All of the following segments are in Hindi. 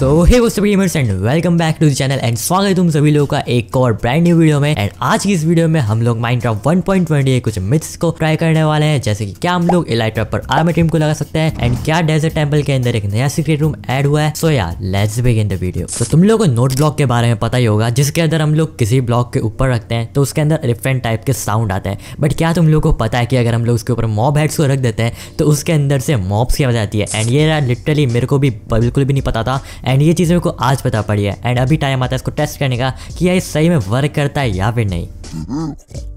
सो हे वो सभी gamers and welcome back to the channel and स्वागत है तुम सभी लोगों का एक और ब्रांड न्यू वीडियो में एंड आज की इस वीडियो में हम लोग माइनक्राफ्ट 1.20 के कुछ मिथ्स को ट्राई करने वाले हैं जैसे कि क्या हम लोग इलाइट्रा पर आर्मी टीम को लगा सकते हैं एंड क्या डेजर्ट टेम्पल के अंदर एक नया सीक्रेट रूम एड हुआ है सो यार लेट्स बिगिन द वीडियो तो तुम लोग को नोट ब्लॉक के बारे में पता ही होगा जिसके अंदर हम लोग किसी ब्लॉक के ऊपर रखते हैं तो उसके अंदर डिफरेंट टाइप के साउंड आते हैं बट क्या तुम लोग को पता है कि अगर हम लोग उसके ऊपर मॉब हेड्स को रख देते हैं तो उसके अंदर से मॉब्स की आवाज आती है एंड ये लिटरली मेरे को भी बिल्कुल भी नहीं पता था एंड ये चीज़ मेरे को आज पता पड़ी है एंड अभी टाइम आता है इसको टेस्ट करने का कि यह सही में वर्क करता है या फिर नहीं mm-hmm.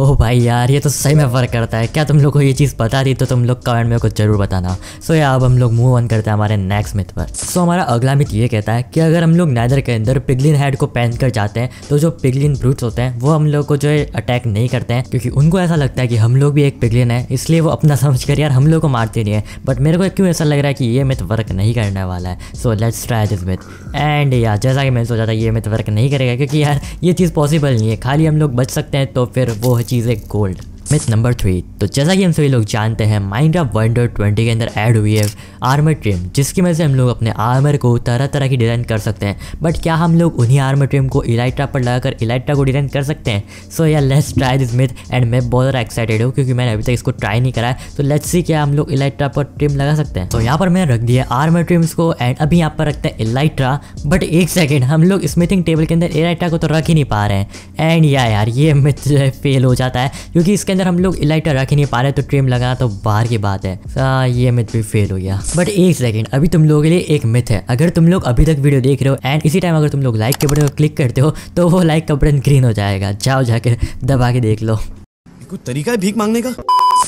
ओह भाई यार ये तो सही में फ़र्क करता है क्या तुम लोग को ये चीज़ पता दी तो तुम लोग कमेंट में कुछ जरूर बताना सो यार अब हम लोग मूव ऑन करते हैं हमारे नेक्स्ट मिथ पर सो हमारा अगला मिथ ये कहता है कि अगर हम लोग नैदर के अंदर पिगलिन हेड को पहन कर जाते हैं तो जो पिगलिन ब्रूट्स होते हैं वो हम लोग को जो है अटैक नहीं करते हैं क्योंकि उनको ऐसा लगता है कि हम लोग भी एक पिगलिन है इसलिए वो अपना समझ कर यार हम लोग को मारते नहीं है बट मेरे को क्यों ऐसा लग रहा है कि ये मिथ वर्क नहीं करने वाला है so let's try this myth and यार जैसा कि मैंने सोचा था ये मिथ वर्क नहीं करेगा क्योंकि यार ये चीज़ पॉसिबल नहीं है खाली हम लोग बच सकते हैं तो फिर वो चीज़ है गोल्ड मिथ नंबर थ्री तो जैसा कि हम सभी लोग जानते हैं माइंड ऑफ वंडर 20 के अंदर ऐड हुई है आर्मर ट्रिम जिसकी वजह से हम लोग अपने आर्मर को तरह तरह की डिज़ाइन कर सकते हैं बट क्या हम लोग उन्हीं आर्मर ट्रिम को इलाइट्रा पर लगाकर इलाइट्रा को डिज़ाइन कर सकते हैं सो या let's try this myth and मैं बहुत ज़्यादा एक्साइटेड हूँ क्योंकि मैंने अभी तक इसको ट्राई नहीं करा है तो लेट्स सी क्या हम लोग इलाइट्रा पर ट्रिम लगा सकते हैं तो यहाँ पर मैंने रख दिया आर्मर ट्रिम्स को एंड अभी यहाँ पर रखते हैं इलाइट्रा बट एक सेकेंड हम लोग स्मिथिंग टेबल के अंदर इलाइट्रा को तो रख ही नहीं पा रहे हैं एंड या यार ये मिथ जो है फेल हो जाता है क्योंकि इसके अंदर हम लोग इलाइटर रख ही नहीं पा रहे तो ट्रेम लगा तो बाहर की बात है आ, ये मिथ भी फेल हो गया बट एक सेकेंड अभी तुम लोगों के लिए एक मिथ है अगर तुम लोग अभी तक वीडियो देख रहे हो एंड इसी टाइम अगर तुम लोग लाइक के बटन को क्लिक करते हो तो वो लाइक का बटन ग्रीन हो जाएगा जाओ जाके दबा के देख लो कुछ तरीका है भीख मांगने का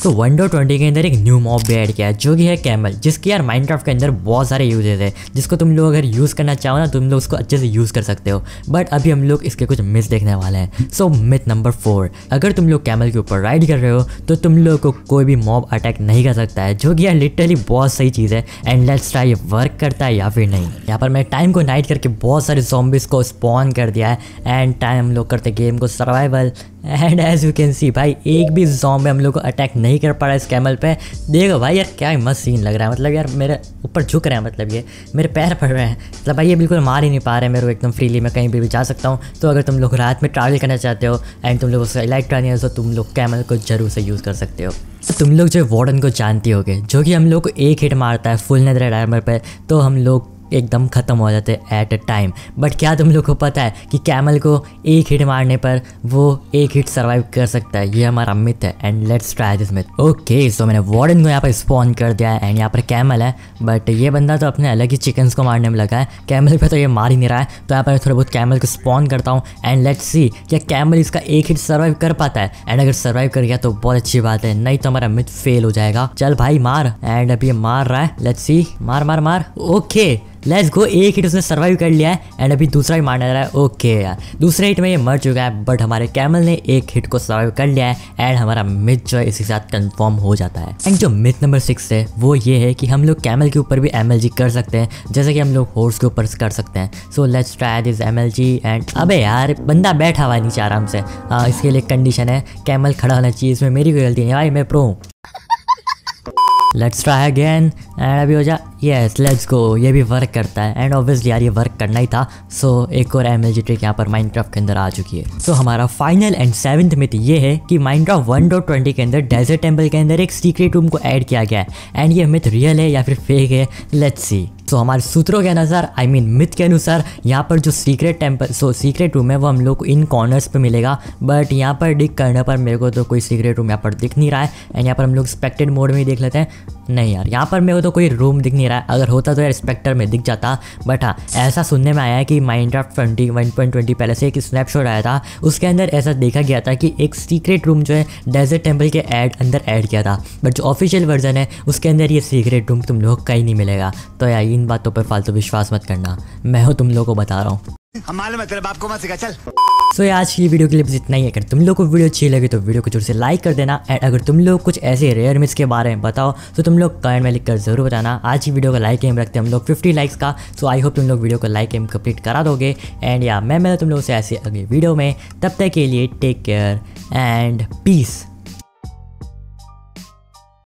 तो वन डो ट्वेंटी के अंदर एक न्यू मॉब भी ऐड किया है जो कि है कैमल जिसकी यार माइनक्राफ्ट के अंदर बहुत सारे यूजेज है जिसको तुम लोग अगर यूज़ करना चाहो ना तुम लोग उसको अच्छे से यूज़ कर सकते हो बट अभी हम लोग इसके कुछ मिस देखने वाले हैं सो मिथ नंबर फोर अगर तुम लोग कैमल के ऊपर राइड कर रहे हो तो तुम लोग को कोई भी मॉब अटैक नहीं कर सकता है जो कि यार लिटरली बहुत सही चीज़ है एंड लेट्स ट्राई वर्क करता है या फिर नहीं यहाँ पर मैं टाइम को नाइट करके बहुत सारे जॉम्बिस को स्पॉन कर दिया है एंड टाइम हम लोग करते गेम को survival and as you can see भाई एक भी में हम लोग को अटैक नहीं कर पा रहा है इस कैमल पे देखो भाई यार क्या मस्त सीन लग रहा है मतलब यार मेरे ऊपर झुक रहे हैं मतलब ये मेरे पैर पड़ रहे हैं मतलब भाई ये बिल्कुल मार ही नहीं पा रहे हैं मेरे को एकदम फ्रीली मैं कहीं पर भी जा सकता हूँ तो अगर तुम लोग रात में ट्रैवल करना चाहते हो एंड तो तुम लोग उसका इलाइट हो तुम लोग कैमल को जरूर से यूज़ कर सकते हो तो तुम लोग जो वार्डन को जानती होगे जो कि हम लोग को एक हिट मारता है फुल नदर डायमर पर तो हम लोग एकदम ख़त्म हो जाते एट अ टाइम बट क्या तुम लोग को पता है कि कैमल को एक हिट मारने पर वो एक हिट सर्वाइव कर सकता है ये हमारा मिथ है and let's try this myth okay so मैंने वार्डन को यहाँ पर स्पॉन कर दिया है एंड यहाँ पर कैमल है बट ये बंदा तो अपने अलग ही चिकन्स को मारने में लगा है कैमल पर तो ये मार ही नहीं रहा है तो यहाँ पर थोड़ा बहुत कैमल को स्पॉन करता हूँ एंड लेट्स सी क्या कैमल इसका एक हिट सर्वाइव कर पाता है एंड अगर सर्वाइव कर गया तो बहुत अच्छी बात है नहीं तो हमारा मिथ फेल हो जाएगा चल भाई मार एंड अभी मार रहा है लेट्स सी मार मार मार ओके लेट्स गो एक हिट उसने सर्वाइव कर लिया है एंड अभी दूसरा ही मारने रहा है ओके यार दूसरे हिट में ये मर चुका है बट हमारे कैमल ने एक हिट को सर्वाइव कर लिया है एंड हमारा मिथ जो है इसी के साथ कंफर्म हो जाता है एंड जो मिथ नंबर सिक्स है वो ये है कि हम लोग कैमल के ऊपर भी एम कर सकते हैं जैसे कि हम लोग हॉर्स के ऊपर कर सकते हैं so let's try this um and अबे यार बंदा बैठा हुआ नीचे आराम से आ, इसके लिए कंडीशन है कैमल खड़ा होना चाहिए इसमें मेरी कोई गलती नहीं भाई मैं प्रो हूँ लेट्स ट्राई अगेन एंड अभी हो जा येस लेट्स गो ये भी वर्क करता है एंड ऑब्वियसली यार ये वर्क करना ही था सो so, एक और एम एल ट्रिक यहाँ पर माइनक्राफ्ट के अंदर आ चुकी है सो so, हमारा फाइनल एंड सेवन्थ मिथ ये है कि माइनक्राफ्ट वन डॉट ट्वेंटी के अंदर डेजर्ट टेम्पल के अंदर एक सीक्रेट रूम को ऐड किया गया है एंड ये मिथ रियल है या फिर फेक है लेट्स सी सो so, हमारे सूत्रों के अनुसार आई मीन मिथ के अनुसार यहाँ पर जो secret temple so secret room है वो हम लोग को इन कॉर्नर्स पे मिलेगा बट यहाँ पर डिक करने पर मेरे को तो कोई सीक्रेट रूम यहाँ पर दिख नहीं रहा है एंड यहाँ पर हम लोग एक्सपेक्टेड मोड में ही देख लेते हैं नहीं यार यहाँ पर मेरे को तो कोई रूम दिख नहीं रहा है अगर होता तो यार स्पेक्टर में दिख जाता बट हाँ ऐसा सुनने में आया है कि Minecraft twenty one point twenty पहले से एक स्नैपशॉट आया था उसके अंदर ऐसा देखा गया था कि एक सीक्रेट रूम जो है डेजर्ट टेम्पल के एड अंदर ऐड किया था बट जो ऑफिशियल वर्जन है उसके अंदर ये सीक्रेट रूम तुम लोग कहीं नहीं मिलेगा तो यार इन बातों पर फालतू विश्वास मत करना मैं हूँ तुम लोग को बता रहा हूँ हमारे मतलब आपको मत सिखा चल सो so, आज की वीडियो के लिए बस इतना ही अगर तुम लोग को वीडियो अच्छी लगी तो वीडियो को जोर से लाइक कर देना एंड अगर तुम लोग कुछ ऐसे रेयर मिस के बारे में बताओ तो तुम लोग कमेंट में लिखकर जरूर बताना आज की वीडियो का लाइक एम रखते हैं हम लोग 50 लाइक्स का सो आई होप तुम लोग वीडियो को लाइक एम कंप्लीट करा दोगे एंड या मैं मिला तुम लोग से ऐसे अगली वीडियो में तब तक के लिए टेक केयर एंड पीस